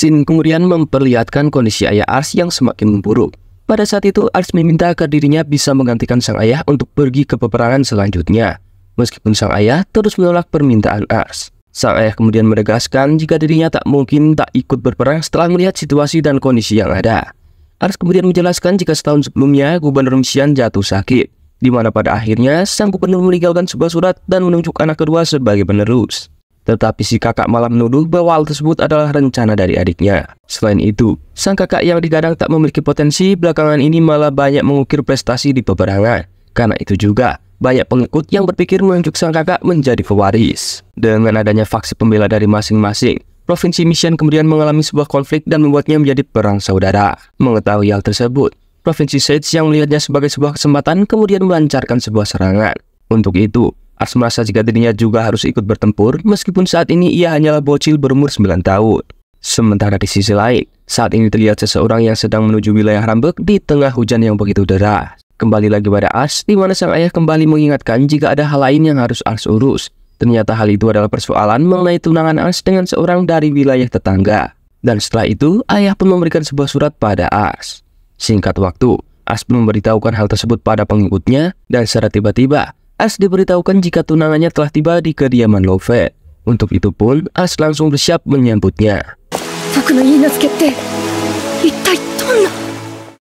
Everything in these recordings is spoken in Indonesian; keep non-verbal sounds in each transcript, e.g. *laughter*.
Sin kemudian memperlihatkan kondisi ayah Ars yang semakin memburuk. Pada saat itu, Ars meminta agar dirinya bisa menggantikan sang ayah untuk pergi ke peperangan selanjutnya, meskipun sang ayah terus menolak permintaan Ars. Sang ayah kemudian menegaskan jika dirinya tak mungkin tak ikut berperang setelah melihat situasi dan kondisi yang ada. Ars kemudian menjelaskan jika setahun sebelumnya Gubernur Misian jatuh sakit, di mana pada akhirnya sang gubernur meninggalkan sebuah surat dan menunjuk anak kedua sebagai penerus. Tetapi si kakak malah menuduh bahwa hal tersebut adalah rencana dari adiknya. Selain itu, sang kakak yang digadang tak memiliki potensi belakangan ini malah banyak mengukir prestasi di peperangan. Karena itu juga, banyak pengikut yang berpikir menunjuk sang kakak menjadi pewaris. Dengan adanya faksi pembela dari masing-masing, Provinsi Mission kemudian mengalami sebuah konflik dan membuatnya menjadi perang saudara. Mengetahui hal tersebut, Provinsi Sage yang melihatnya sebagai sebuah kesempatan kemudian melancarkan sebuah serangan. Untuk itu, Ars merasa jika dirinya juga harus ikut bertempur, meskipun saat ini ia hanyalah bocil berumur 9 tahun. Sementara di sisi lain, saat ini terlihat seseorang yang sedang menuju wilayah Rambek di tengah hujan yang begitu deras. Kembali lagi pada As, di mana sang ayah kembali mengingatkan jika ada hal lain yang harus Ars urus. Ternyata hal itu adalah persoalan mengenai tunangan Ars dengan seorang dari wilayah tetangga. Dan setelah itu, ayah pun memberikan sebuah surat pada Ars. Singkat waktu, As pun memberitahukan hal tersebut pada pengikutnya, dan secara tiba-tiba, As diberitahukan jika tunangannya telah tiba di kediaman Love. Untuk itu pun, As langsung bersiap menyambutnya.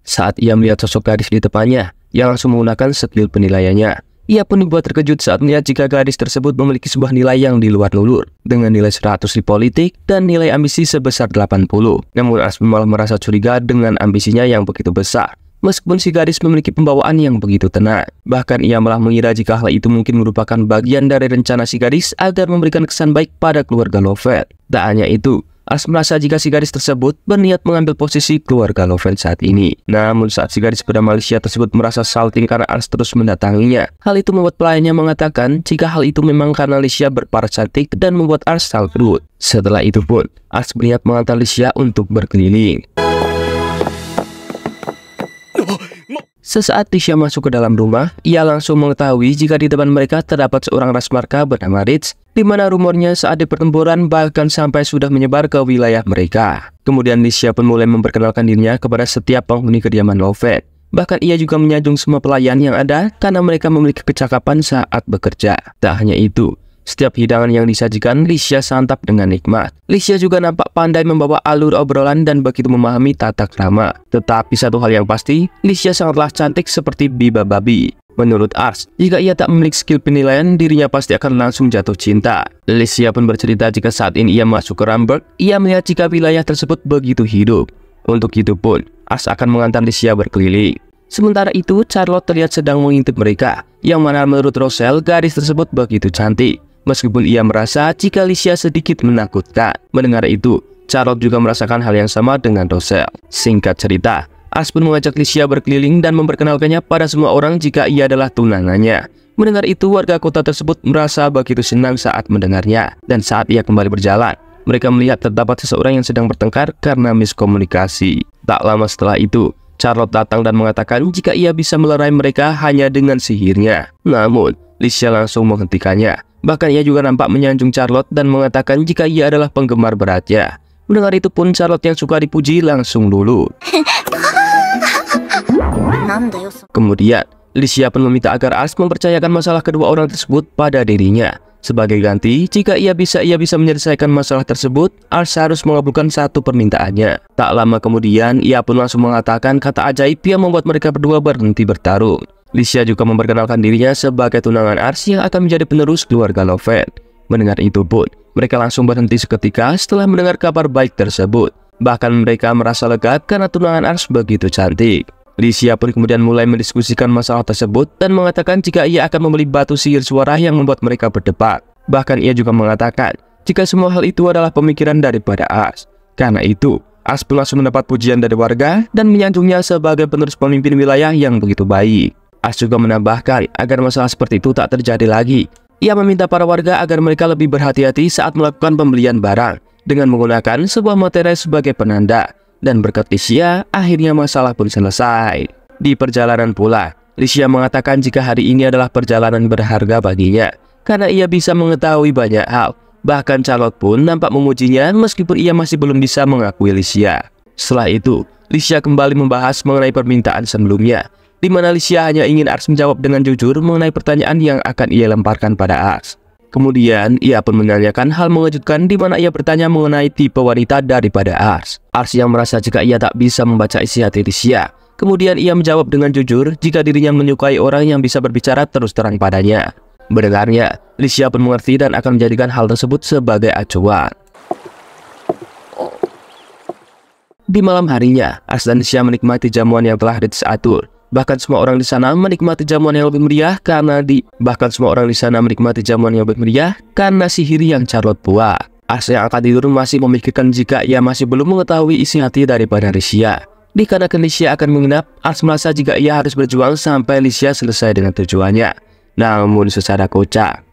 Saat ia melihat sosok gadis di depannya, ia langsung menggunakan skill penilaiannya. Ia pun dibuat terkejut saat melihat jika gadis tersebut memiliki sebuah nilai yang di luar lulur, dengan nilai 100 di politik dan nilai ambisi sebesar 80. Namun As malah merasa curiga dengan ambisinya yang begitu besar meskipun si gadis memiliki pembawaan yang begitu tenang. Bahkan ia malah mengira jika hal itu mungkin merupakan bagian dari rencana si gadis agar memberikan kesan baik pada keluarga Lovell. Tak hanya itu, Ars merasa jika si gadis tersebut berniat mengambil posisi keluarga Lovell saat ini. Namun saat si gadis pada Malaysia tersebut merasa salting karena Ars terus mendatanginya. Hal itu membuat pelayannya mengatakan jika hal itu memang karena Alicia berparas cantik dan membuat Ars salting. Setelah itu pun, Ars berniat mengantar Alicia untuk berkeliling. Sesaat Tisha masuk ke dalam rumah, ia langsung mengetahui jika di depan mereka terdapat seorang ras rasmarka bernama Ritz, di mana rumornya saat di pertempuran bahkan sampai sudah menyebar ke wilayah mereka. Kemudian Tisha pun mulai memperkenalkan dirinya kepada setiap penghuni kediaman Lovett. Bahkan ia juga menyajung semua pelayan yang ada karena mereka memiliki kecakapan saat bekerja. Tak hanya itu, setiap hidangan yang disajikan, Lisha santap dengan nikmat. Lisha juga nampak pandai membawa alur obrolan dan begitu memahami tata krama. Tetapi satu hal yang pasti, Lisha sangatlah cantik seperti biba babi. Menurut Ars, jika ia tak memiliki skill penilaian, dirinya pasti akan langsung jatuh cinta. Lisha pun bercerita jika saat ini ia masuk ke Ramberg, ia melihat jika wilayah tersebut begitu hidup. Untuk itu pun, Ars akan mengantar Lisha berkeliling. Sementara itu, Charlotte terlihat sedang mengintip mereka, yang mana menurut Rosel, garis tersebut begitu cantik. Meskipun ia merasa jika Lisha sedikit menakutkan. Mendengar itu, Charlotte juga merasakan hal yang sama dengan Rosel. Singkat cerita, As pun mengajak Lisha berkeliling dan memperkenalkannya pada semua orang jika ia adalah tunangannya. Mendengar itu, warga kota tersebut merasa begitu senang saat mendengarnya. Dan saat ia kembali berjalan, mereka melihat terdapat seseorang yang sedang bertengkar karena miskomunikasi. Tak lama setelah itu, Charlotte datang dan mengatakan jika ia bisa melerai mereka hanya dengan sihirnya. Namun, Lisa langsung menghentikannya Bahkan ia juga nampak menyanjung Charlotte dan mengatakan jika ia adalah penggemar beratnya. Mendengar itu pun Charlotte yang suka dipuji langsung luluh. *laughs* Kemudian, Lisia pun meminta agar Ars mempercayakan masalah kedua orang tersebut pada dirinya. Sebagai ganti, jika ia bisa ia bisa menyelesaikan masalah tersebut, Ars harus mengabulkan satu permintaannya. Tak lama kemudian, ia pun langsung mengatakan kata ajaib yang membuat mereka berdua berhenti bertarung. Lisia juga memperkenalkan dirinya sebagai tunangan Ars yang akan menjadi penerus keluarga Lovett. Mendengar itu pun, mereka langsung berhenti seketika setelah mendengar kabar baik tersebut. Bahkan mereka merasa lega karena tunangan Ars begitu cantik. Lisia pun kemudian mulai mendiskusikan masalah tersebut dan mengatakan jika ia akan membeli batu sihir suara yang membuat mereka berdebat. Bahkan ia juga mengatakan jika semua hal itu adalah pemikiran daripada As. Karena itu, pun langsung mendapat pujian dari warga dan menyanjungnya sebagai penerus pemimpin wilayah yang begitu baik. As juga menambahkan agar masalah seperti itu tak terjadi lagi. Ia meminta para warga agar mereka lebih berhati-hati saat melakukan pembelian barang dengan menggunakan sebuah materai sebagai penanda dan berkat Lisia, akhirnya masalah pun selesai. Di perjalanan pula, Lisia mengatakan jika hari ini adalah perjalanan berharga baginya, karena ia bisa mengetahui banyak hal. Bahkan Charlotte pun nampak memujinya meskipun ia masih belum bisa mengakui Lisia. Setelah itu, Lisia kembali membahas mengenai permintaan sebelumnya, di mana Lisia hanya ingin Ars menjawab dengan jujur mengenai pertanyaan yang akan ia lemparkan pada Ars. Kemudian, ia pun menanyakan hal mengejutkan di mana ia bertanya mengenai tipe wanita daripada Ars. Ars yang merasa jika ia tak bisa membaca isi hati Risha. Kemudian ia menjawab dengan jujur jika dirinya menyukai orang yang bisa berbicara terus terang padanya. Mendengarnya, Licia pun mengerti dan akan menjadikan hal tersebut sebagai acuan. Di malam harinya, Ars dan Licia menikmati jamuan yang telah diatur Bahkan semua orang di sana menikmati jamuan yang lebih meriah karena di bahkan semua orang di sana menikmati jamuan yang lebih meriah karena sihir yang Charlotte buat. Asa yang akan tidur masih memikirkan jika ia masih belum mengetahui isi hati daripada Risia. Dikarenakan Lisha akan menginap, Ars merasa jika ia harus berjuang sampai Lisha selesai dengan tujuannya. Namun secara kocak,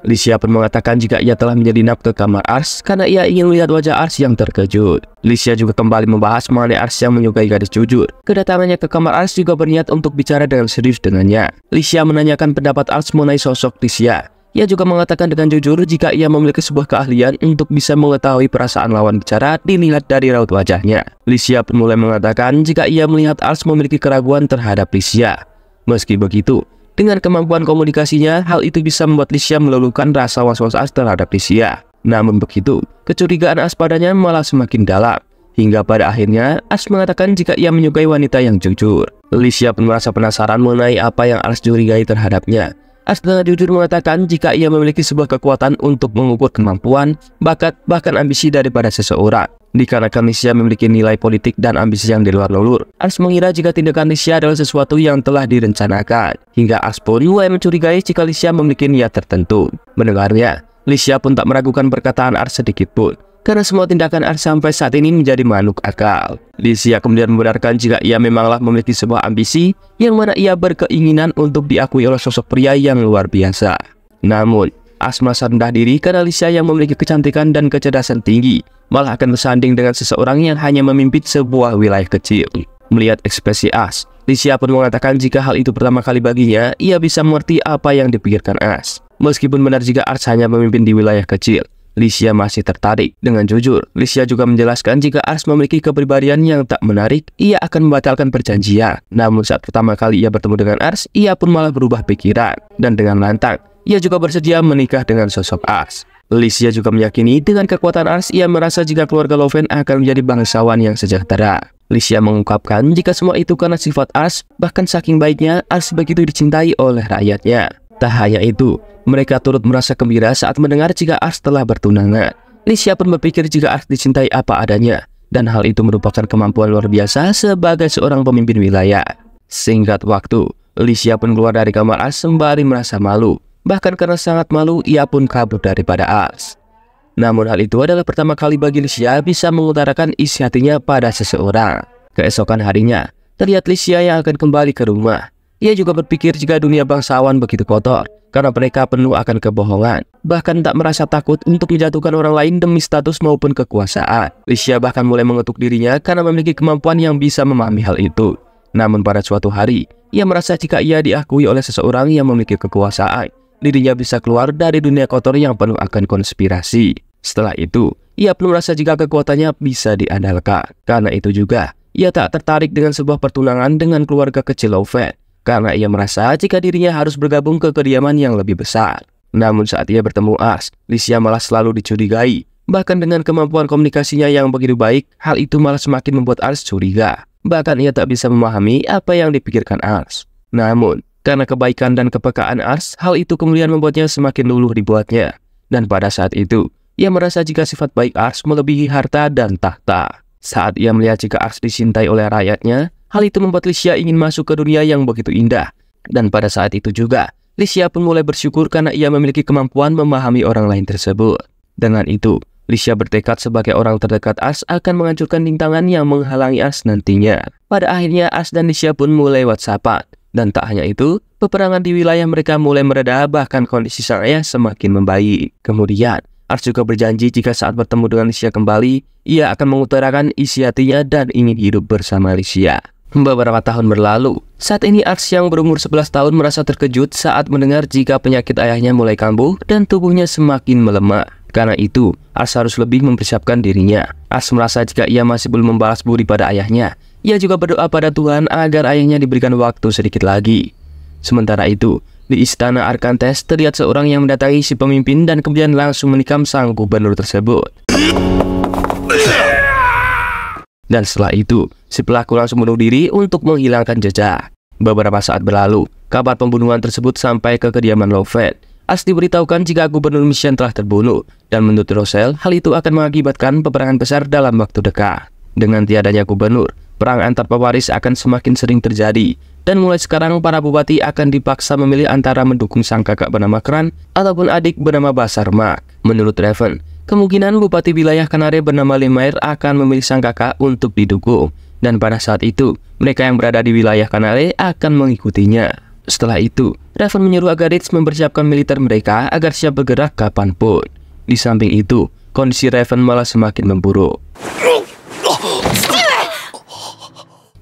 Lisia pun mengatakan jika ia telah menyelinap ke kamar Ars karena ia ingin melihat wajah Ars yang terkejut. Lisia juga kembali membahas mengenai Ars yang menyukai gadis jujur. Kedatangannya ke kamar Ars juga berniat untuk bicara dengan serius dengannya. Lisia menanyakan pendapat Ars mengenai sosok Lisia. Ia juga mengatakan dengan jujur jika ia memiliki sebuah keahlian untuk bisa mengetahui perasaan lawan bicara dilihat dari raut wajahnya. Lisia pun mulai mengatakan jika ia melihat Ars memiliki keraguan terhadap Lisia. Meski begitu, dengan kemampuan komunikasinya, hal itu bisa membuat Lisha meluluhkan rasa was-was terhadap Lisha. Namun begitu, kecurigaan As padanya malah semakin dalam. Hingga pada akhirnya, As mengatakan jika ia menyukai wanita yang jujur. Lisha pun merasa penasaran mengenai apa yang As curigai terhadapnya. As dengan jujur mengatakan jika ia memiliki sebuah kekuatan untuk mengukur kemampuan, bakat, bahkan ambisi daripada seseorang. Dikarenakan Nisha memiliki nilai politik dan ambisi yang di luar lulur, Ars mengira jika tindakan Nisha adalah sesuatu yang telah direncanakan. Hingga Ars pun mulai mencurigai jika Nisha memiliki niat tertentu. Mendengarnya, Nisha pun tak meragukan perkataan Ars sedikitpun, karena semua tindakan Ars sampai saat ini menjadi makhluk akal. Lysia kemudian membenarkan jika ia memanglah memiliki sebuah ambisi yang mana ia berkeinginan untuk diakui oleh sosok pria yang luar biasa. Namun, Ars merasa rendah diri karena Lysia yang memiliki kecantikan dan kecerdasan tinggi malah akan bersanding dengan seseorang yang hanya memimpin sebuah wilayah kecil. Melihat ekspresi As, Lisia pun mengatakan jika hal itu pertama kali baginya, ia bisa mengerti apa yang dipikirkan As. Meskipun benar jika Ars hanya memimpin di wilayah kecil, Lisia masih tertarik. Dengan jujur, Lisia juga menjelaskan jika Ars memiliki kepribadian yang tak menarik, ia akan membatalkan perjanjian. Namun saat pertama kali ia bertemu dengan Ars, ia pun malah berubah pikiran. Dan dengan lantang, ia juga bersedia menikah dengan sosok Ars. Licia juga meyakini dengan kekuatan Ars ia merasa jika keluarga Loven akan menjadi bangsawan yang sejahtera. Licia mengungkapkan jika semua itu karena sifat Ars, bahkan saking baiknya Ars begitu dicintai oleh rakyatnya. Tak hanya itu, mereka turut merasa gembira saat mendengar jika Ars telah bertunangan. Licia pun berpikir jika Ars dicintai apa adanya, dan hal itu merupakan kemampuan luar biasa sebagai seorang pemimpin wilayah. Singkat waktu, Licia pun keluar dari kamar Ars sembari merasa malu Bahkan karena sangat malu, ia pun kabur daripada Ars. Namun hal itu adalah pertama kali bagi Licia bisa mengutarakan isi hatinya pada seseorang. Keesokan harinya, terlihat Licia yang akan kembali ke rumah. Ia juga berpikir jika dunia bangsawan begitu kotor, karena mereka penuh akan kebohongan, bahkan tak merasa takut untuk menjatuhkan orang lain demi status maupun kekuasaan. Lisha bahkan mulai mengetuk dirinya karena memiliki kemampuan yang bisa memahami hal itu. Namun pada suatu hari, ia merasa jika ia diakui oleh seseorang yang memiliki kekuasaan, dirinya bisa keluar dari dunia kotor yang penuh akan konspirasi. Setelah itu, ia perlu merasa jika kekuatannya bisa diandalkan. Karena itu juga, ia tak tertarik dengan sebuah pertunangan dengan keluarga kecil Lovet, karena ia merasa jika dirinya harus bergabung ke kediaman yang lebih besar. Namun saat ia bertemu As, Lisia malah selalu dicurigai. Bahkan dengan kemampuan komunikasinya yang begitu baik, hal itu malah semakin membuat Ars curiga. Bahkan ia tak bisa memahami apa yang dipikirkan Ars. Namun, karena kebaikan dan kepekaan Ars, hal itu kemudian membuatnya semakin luluh dibuatnya. Dan pada saat itu, ia merasa jika sifat baik Ars melebihi harta dan tahta. Saat ia melihat jika Ars disintai oleh rakyatnya, hal itu membuat Lysia ingin masuk ke dunia yang begitu indah. Dan pada saat itu juga, Lysia pun mulai bersyukur karena ia memiliki kemampuan memahami orang lain tersebut. Dengan itu, Lysia bertekad sebagai orang terdekat Ars akan menghancurkan rintangan yang menghalangi Ars nantinya. Pada akhirnya Ars dan Lysia pun mulai whatsapp. Dan tak hanya itu, peperangan di wilayah mereka mulai mereda bahkan kondisi sang ayah semakin membaik. Kemudian, Ars juga berjanji jika saat bertemu dengan Lysia kembali, ia akan mengutarakan isi hatinya dan ingin hidup bersama Lysia. Beberapa tahun berlalu, saat ini Ars yang berumur 11 tahun merasa terkejut saat mendengar jika penyakit ayahnya mulai kambuh dan tubuhnya semakin melemah. Karena itu, Ars harus lebih mempersiapkan dirinya. Ars merasa jika ia masih belum membalas budi pada ayahnya, ia juga berdoa pada Tuhan agar ayahnya diberikan waktu sedikit lagi. Sementara itu, di istana Arkantes terlihat seorang yang mendatangi si pemimpin dan kemudian langsung menikam sang gubernur tersebut. Dan setelah itu, si pelaku langsung bunuh diri untuk menghilangkan jejak. Beberapa saat berlalu, kabar pembunuhan tersebut sampai ke kediaman Lovett. As diberitahukan jika Gubernur Mission telah terbunuh, dan menurut Rosel, hal itu akan mengakibatkan peperangan besar dalam waktu dekat. Dengan tiadanya gubernur, Perang antar pewaris akan semakin sering terjadi. Dan mulai sekarang para bupati akan dipaksa memilih antara mendukung sang kakak bernama Kran ataupun adik bernama Basarmak. Menurut Raven, kemungkinan bupati wilayah Kanare bernama Limair akan memilih sang kakak untuk didukung. Dan pada saat itu, mereka yang berada di wilayah Kanare akan mengikutinya. Setelah itu, Raven menyuruh agar Ritz mempersiapkan militer mereka agar siap bergerak kapanpun. Di samping itu, kondisi Raven malah semakin memburuk.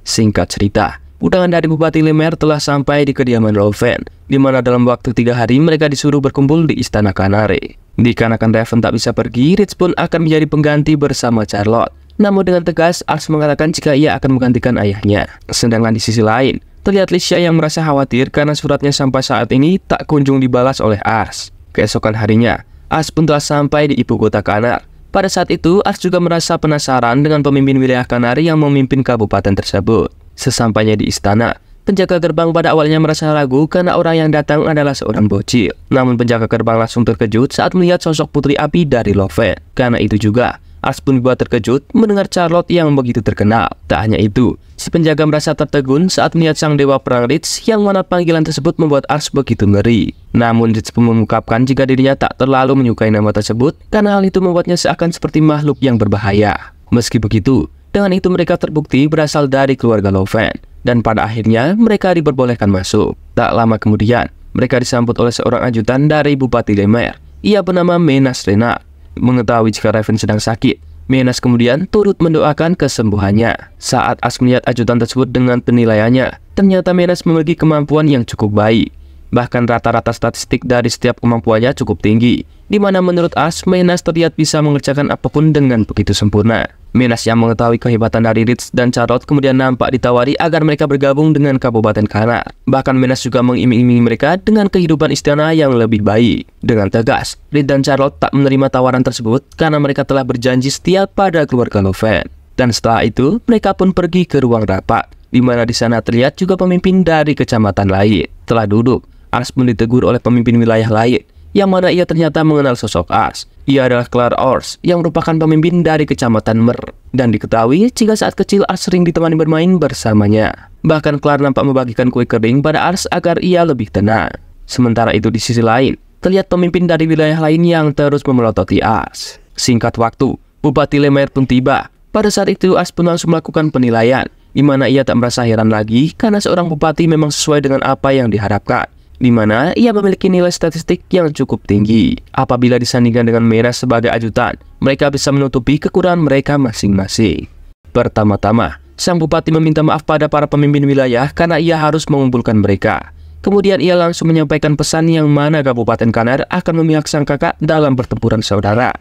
Singkat cerita, Undangan dari Bupati Limer telah sampai di kediaman Loven, di mana dalam waktu tiga hari mereka disuruh berkumpul di Istana Kanare. Dikarenakan Raven tak bisa pergi, Rich pun akan menjadi pengganti bersama Charlotte. Namun dengan tegas, Ars mengatakan jika ia akan menggantikan ayahnya. Sedangkan di sisi lain, terlihat Lisha yang merasa khawatir karena suratnya sampai saat ini tak kunjung dibalas oleh Ars. Keesokan harinya, Ars pun telah sampai di ibu kota Kanar, pada saat itu, Ars juga merasa penasaran dengan pemimpin wilayah Kanari yang memimpin kabupaten tersebut. Sesampainya di istana, penjaga gerbang pada awalnya merasa ragu karena orang yang datang adalah seorang bocil. Namun penjaga gerbang langsung terkejut saat melihat sosok putri api dari Love. Karena itu juga, As pun dibuat terkejut mendengar Charlotte yang begitu terkenal. Tak hanya itu, si penjaga merasa tertegun saat melihat sang dewa perang Ritz yang mana panggilan tersebut membuat As begitu ngeri. Namun Ritz pun mengungkapkan jika dirinya tak terlalu menyukai nama tersebut karena hal itu membuatnya seakan seperti makhluk yang berbahaya. Meski begitu, dengan itu mereka terbukti berasal dari keluarga Loven dan pada akhirnya mereka diperbolehkan masuk. Tak lama kemudian, mereka disambut oleh seorang ajutan dari Bupati Lemer. Ia bernama Menas Renard Mengetahui jika Raven sedang sakit, Menas kemudian turut mendoakan kesembuhannya. Saat As melihat ajudan tersebut dengan penilaiannya, ternyata Menas memiliki kemampuan yang cukup baik. Bahkan rata-rata statistik dari setiap kemampuannya cukup tinggi, di mana menurut As, Menas terlihat bisa mengerjakan apapun dengan begitu sempurna. Menas yang mengetahui kehebatan dari Ritz dan Charlotte kemudian nampak ditawari agar mereka bergabung dengan Kabupaten Kana. Bahkan Menas juga mengiming-imingi mereka dengan kehidupan istana yang lebih baik. Dengan tegas, Ritz dan Charlotte tak menerima tawaran tersebut karena mereka telah berjanji setia pada keluarga Loven. Dan setelah itu, mereka pun pergi ke ruang rapat, di mana di sana terlihat juga pemimpin dari kecamatan lain. Telah duduk, Ars pun ditegur oleh pemimpin wilayah lain, yang mana ia ternyata mengenal sosok Ars. Ia adalah Clark Ors, yang merupakan pemimpin dari kecamatan Mer, dan diketahui jika saat kecil Ars sering ditemani bermain bersamanya. Bahkan Clark nampak membagikan kue kering pada Ars agar ia lebih tenang. Sementara itu di sisi lain, terlihat pemimpin dari wilayah lain yang terus memelototi Ars. Singkat waktu, Bupati Lemer pun tiba. Pada saat itu, Ars pun langsung melakukan penilaian, di mana ia tak merasa heran lagi karena seorang bupati memang sesuai dengan apa yang diharapkan di mana ia memiliki nilai statistik yang cukup tinggi. Apabila disandingkan dengan merah sebagai ajutan, mereka bisa menutupi kekurangan mereka masing-masing. Pertama-tama, sang bupati meminta maaf pada para pemimpin wilayah karena ia harus mengumpulkan mereka. Kemudian ia langsung menyampaikan pesan yang mana Kabupaten Kanar akan memihak sang kakak dalam pertempuran saudara.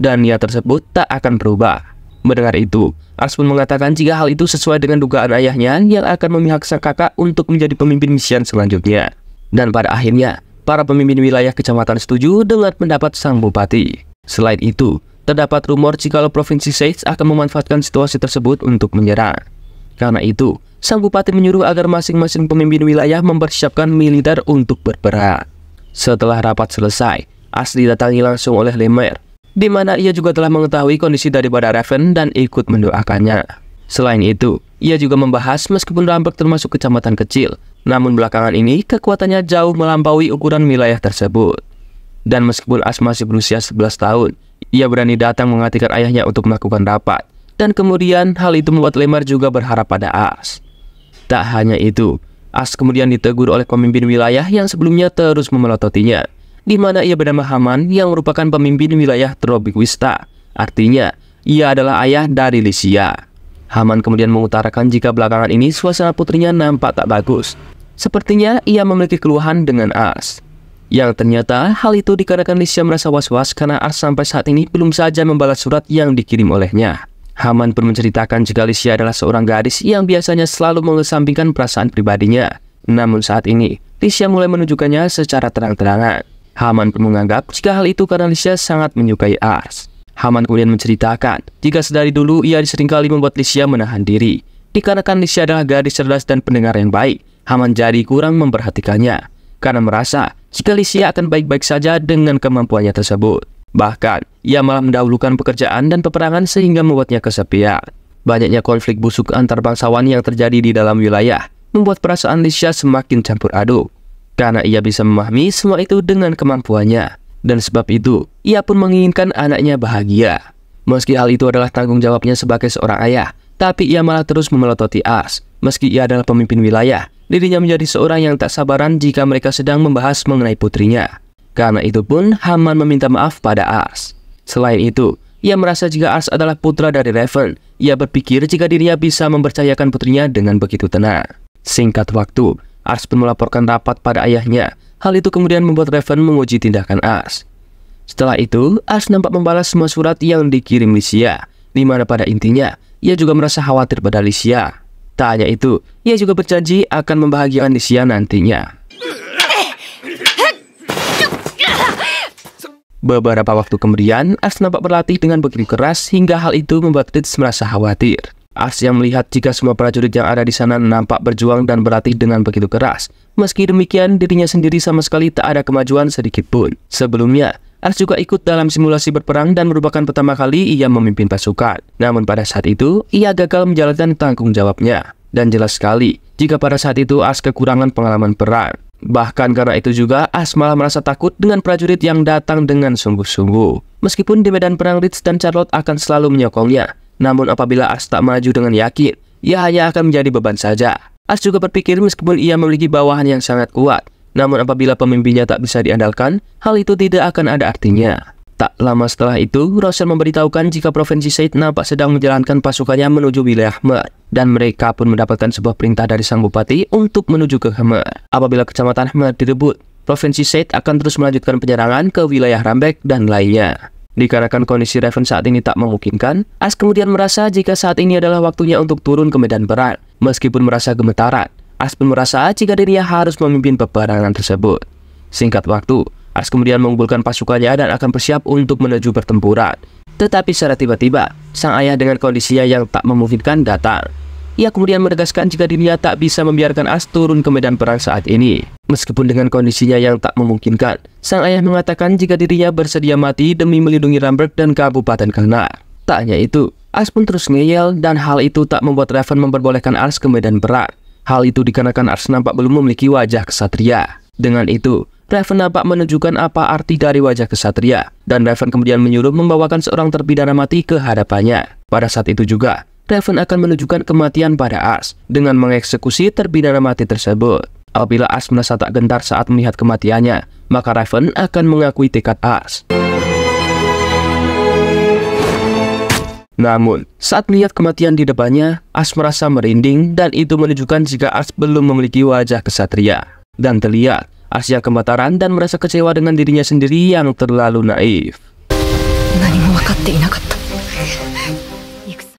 Dan ia tersebut tak akan berubah. Mendengar itu, Ars pun mengatakan jika hal itu sesuai dengan dugaan ayahnya yang akan memihak sang kakak untuk menjadi pemimpin misian selanjutnya. Dan pada akhirnya, para pemimpin wilayah kecamatan setuju dengan pendapat sang bupati. Selain itu, terdapat rumor jika Provinsi Seitz akan memanfaatkan situasi tersebut untuk menyerang. Karena itu, sang bupati menyuruh agar masing-masing pemimpin wilayah mempersiapkan militer untuk berperang. Setelah rapat selesai, Asli datangi langsung oleh Lemer, di mana ia juga telah mengetahui kondisi daripada Raven dan ikut mendoakannya. Selain itu, ia juga membahas meskipun Rambek termasuk kecamatan kecil, namun belakangan ini kekuatannya jauh melampaui ukuran wilayah tersebut. Dan meskipun As masih berusia 11 tahun, ia berani datang mengatikan ayahnya untuk melakukan rapat. Dan kemudian hal itu membuat Lemar juga berharap pada As. Tak hanya itu, As kemudian ditegur oleh pemimpin wilayah yang sebelumnya terus memelototinya, di mana ia bernama Haman yang merupakan pemimpin wilayah Wista. Artinya, ia adalah ayah dari Lysia. Haman kemudian mengutarakan jika belakangan ini suasana putrinya nampak tak bagus. Sepertinya ia memiliki keluhan dengan Ars. Yang ternyata hal itu dikarenakan Lisha merasa was-was karena Ars sampai saat ini belum saja membalas surat yang dikirim olehnya. Haman pun menceritakan jika Lisha adalah seorang gadis yang biasanya selalu mengesampingkan perasaan pribadinya. Namun saat ini, Lisha mulai menunjukkannya secara terang-terangan. Haman pun menganggap jika hal itu karena Lisha sangat menyukai Ars. Haman kemudian menceritakan, jika sedari dulu ia seringkali membuat Lisia menahan diri. Dikarenakan Lisia adalah gadis cerdas dan pendengar yang baik, Haman jadi kurang memperhatikannya. Karena merasa jika Lisia akan baik-baik saja dengan kemampuannya tersebut. Bahkan, ia malah mendahulukan pekerjaan dan peperangan sehingga membuatnya kesepian. Banyaknya konflik busuk antar bangsawan yang terjadi di dalam wilayah membuat perasaan Lisia semakin campur aduk. Karena ia bisa memahami semua itu dengan kemampuannya. Dan sebab itu, ia pun menginginkan anaknya bahagia. Meski hal itu adalah tanggung jawabnya sebagai seorang ayah, tapi ia malah terus memelototi Ars. Meski ia adalah pemimpin wilayah, dirinya menjadi seorang yang tak sabaran jika mereka sedang membahas mengenai putrinya. Karena itu pun, Haman meminta maaf pada Ars. Selain itu, ia merasa jika Ars adalah putra dari Raven. Ia berpikir jika dirinya bisa mempercayakan putrinya dengan begitu tenang. Singkat waktu, Ars pun melaporkan rapat pada ayahnya Hal itu kemudian membuat Raven menguji tindakan As. Setelah itu, As nampak membalas semua surat yang dikirim Licia, di mana pada intinya, ia juga merasa khawatir pada Licia. Tak hanya itu, ia juga berjanji akan membahagiakan Licia nantinya. Beberapa waktu kemudian, As nampak berlatih dengan begitu keras hingga hal itu membuat Fritz merasa khawatir. Arsya melihat jika semua prajurit yang ada di sana nampak berjuang dan berlatih dengan begitu keras. Meski demikian, dirinya sendiri sama sekali tak ada kemajuan sedikit pun. Sebelumnya, Ars juga ikut dalam simulasi berperang dan merupakan pertama kali ia memimpin pasukan. Namun pada saat itu, ia gagal menjalankan tanggung jawabnya. Dan jelas sekali, jika pada saat itu Ars kekurangan pengalaman perang. Bahkan karena itu juga, Ars malah merasa takut dengan prajurit yang datang dengan sungguh-sungguh. Meskipun di medan perang Ritz dan Charlotte akan selalu menyokongnya, namun apabila As tak maju dengan yakin, ia hanya akan menjadi beban saja. As juga berpikir meskipun ia memiliki bawahan yang sangat kuat, namun apabila pemimpinnya tak bisa diandalkan, hal itu tidak akan ada artinya. Tak lama setelah itu, Rosen memberitahukan jika Provinsi Said nampak sedang menjalankan pasukannya menuju wilayah Mer. dan mereka pun mendapatkan sebuah perintah dari Sang Bupati untuk menuju ke Hemer. Apabila kecamatan Hemer direbut, Provinsi Said akan terus melanjutkan penyerangan ke wilayah Rambek dan lainnya. Dikarenakan kondisi Raven saat ini tak memungkinkan, As kemudian merasa jika saat ini adalah waktunya untuk turun ke medan perang. Meskipun merasa gemetaran, As pun merasa jika dirinya harus memimpin peperangan tersebut. Singkat waktu, As kemudian mengumpulkan pasukannya dan akan bersiap untuk menuju pertempuran. Tetapi secara tiba-tiba, sang ayah dengan kondisinya yang tak memungkinkan datang. Ia kemudian menegaskan jika dirinya tak bisa membiarkan As turun ke medan perang saat ini. Meskipun dengan kondisinya yang tak memungkinkan, sang ayah mengatakan jika dirinya bersedia mati demi melindungi Ramberg dan Kabupaten Kena. Tak hanya itu, As pun terus ngeyel dan hal itu tak membuat Raven memperbolehkan Ars ke medan perang. Hal itu dikarenakan Ars nampak belum memiliki wajah kesatria. Dengan itu, Raven nampak menunjukkan apa arti dari wajah kesatria, dan Raven kemudian menyuruh membawakan seorang terpidana mati ke hadapannya. Pada saat itu juga, Raven akan menunjukkan kematian pada Ars dengan mengeksekusi terpidana mati tersebut. Apabila Ars merasa tak gentar saat melihat kematiannya, maka Raven akan mengakui tekad Ars. Namun, saat melihat kematian di depannya, As merasa merinding dan itu menunjukkan jika As belum memiliki wajah kesatria. Dan terlihat, As yang kematian dan merasa kecewa dengan dirinya sendiri yang terlalu naif.